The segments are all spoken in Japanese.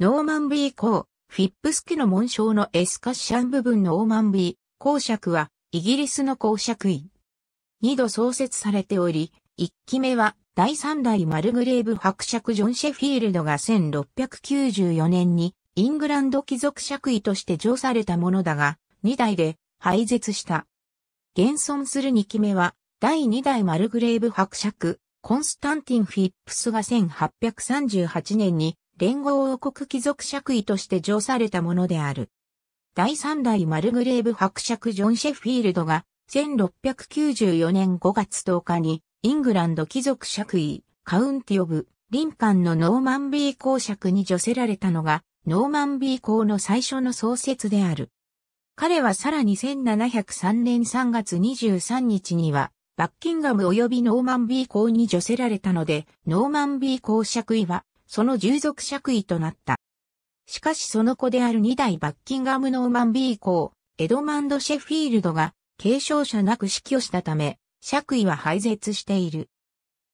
ノーマンビー公、フィップス家の紋章のエスカッシャン部分のオーマンビー、公爵は、イギリスの公爵位。二度創設されており、一期目は、第三代マルグレーブ伯爵ジョン・シェフィールドが1694年に、イングランド貴族爵位として上されたものだが、二代で、廃絶した。現存する二期目は、第二代マルグレーブ伯爵、コンスタンティン・フィップスが1838年に連合王国貴族爵位として上されたものである。第三代マルグレーブ伯爵ジョン・シェフィールドが1694年5月10日にイングランド貴族爵位カウンティオブリンカンのノーマンビー公爵に除せられたのがノーマンビー公の最初の創設である。彼はさらに1703年3月23日にはバッキンガム及びノーマンビー公に除せられたのでノーマンビー公爵位はその従属爵位となった。しかしその子である二代バッキンガム・ノーマン B 公。エドマンド・シェフィールドが継承者なく死去したため、爵位は廃絶している。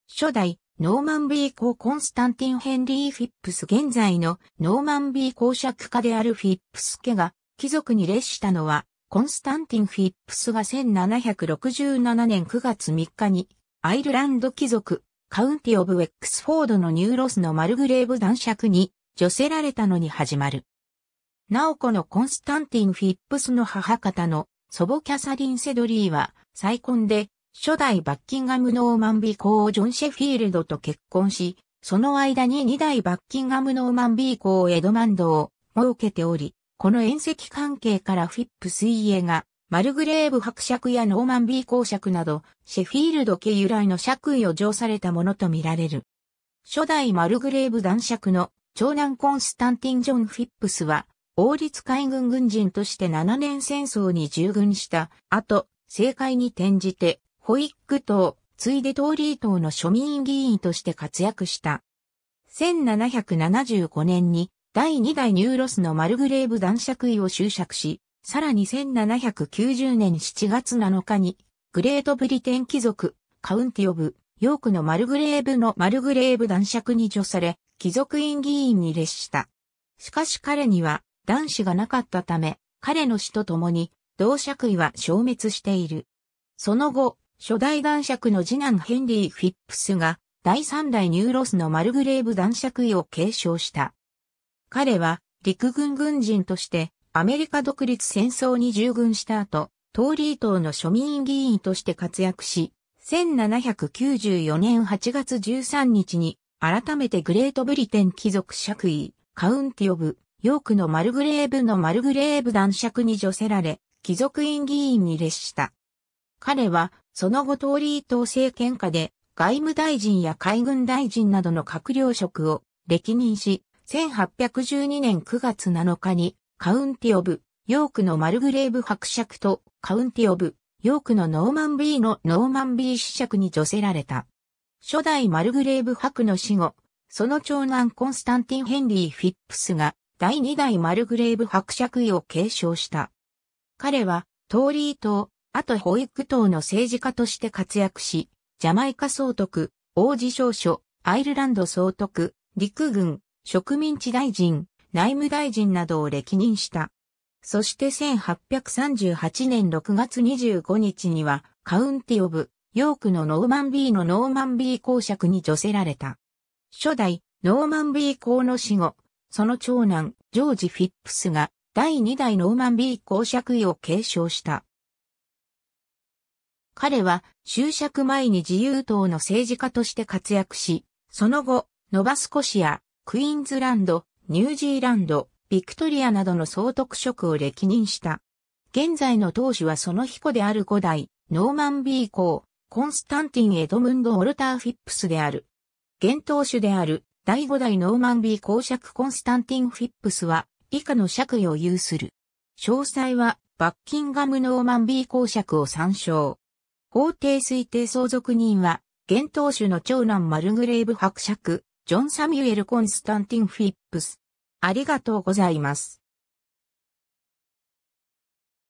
初代、ノーマンビー公コンスタンティン・ヘンリー・フィップス現在のノーマンビー公爵家であるフィップス家が貴族に列したのは、コンスタンティン・フィップスが1767年9月3日にアイルランド貴族カウンティ・オブ・ウェックスフォードのニューロスのマルグレーブ男爵に、女せられたのに始まる。ナオコのコンスタンティン・フィップスの母方の祖母キャサリン・セドリーは、再婚で、初代バッキンガムノーマンビー公ジョン・シェフィールドと結婚し、その間に2代バッキンガムノーマンビー公エドマンドを設けており、この遠赤関係からフィップスイエがマルグレーブ伯爵やノーマンビー公爵など、シェフィールド家由来の爵位を上されたものとみられる。初代マルグレーブ男爵の長男コンスタンティン・ジョン・フィップスは、王立海軍軍人として7年戦争に従軍した後、政界に転じて、ホイック党、ついでトーリー党の庶民議員として活躍した。1775年に第2代ニューロスのマルグレーブ男爵位を就職し、さらに1790年7月7日に、グレートブリテン貴族、カウンティオブ、ヨークのマルグレーブのマルグレーブ男爵に除され、貴族院議員に列した。しかし彼には男子がなかったため、彼の死と共に、同爵位は消滅している。その後、初代男爵の次男ヘンリー・フィップスが、第三代ニューロスのマルグレーブ男爵位を継承した。彼は、陸軍軍人として、アメリカ独立戦争に従軍した後、トーリー党の庶民議員として活躍し、1794年8月13日に、改めてグレートブリテン貴族爵位、カウンティオブ、ヨークのマルグレーブのマルグレーブ男爵に除せられ、貴族院議員に列した。彼は、その後トーリー党政権下で、外務大臣や海軍大臣などの閣僚職を歴任し、1812年9月7日にカウンティオブ、ヨークのマルグレーブ伯爵とカウンティオブ、ヨークのノーマンビーのノーマンビー子爵に除せられた。初代マルグレーブ伯の死後、その長男コンスタンティン・ヘンリー・フィップスが第2代マルグレーブ伯爵位を継承した。彼は、トーリー党、あと保育党の政治家として活躍し、ジャマイカ総督、王子少書、アイルランド総督、陸軍、植民地大臣、内務大臣などを歴任した。そして1838年6月25日には、カウンティオブ、ヨークのノーマンビーのノーマンビー公爵に除せられた。初代、ノーマンビー公の死後、その長男、ジョージ・フィップスが、第2代ノーマンビー公爵位を継承した。彼は、就職前に自由党の政治家として活躍し、その後、ノバスコシア、クイーンズランド、ニュージーランド、ビクトリアなどの総督職を歴任した。現在の当主はその彦である五代、ノーマンビー公、コンスタンティン・エドムンド・オルター・フィップスである。現当主である、第5代ノーマンビー公爵コンスタンティン・フィップスは、以下の爵位を有する。詳細は、バッキンガム・ノーマンビー公爵を参照。法定推定相続人は、現当主の長男マルグレーブ伯爵、ジョン・サミュエル・コンスタンティン・フィップス。ありがとうございます。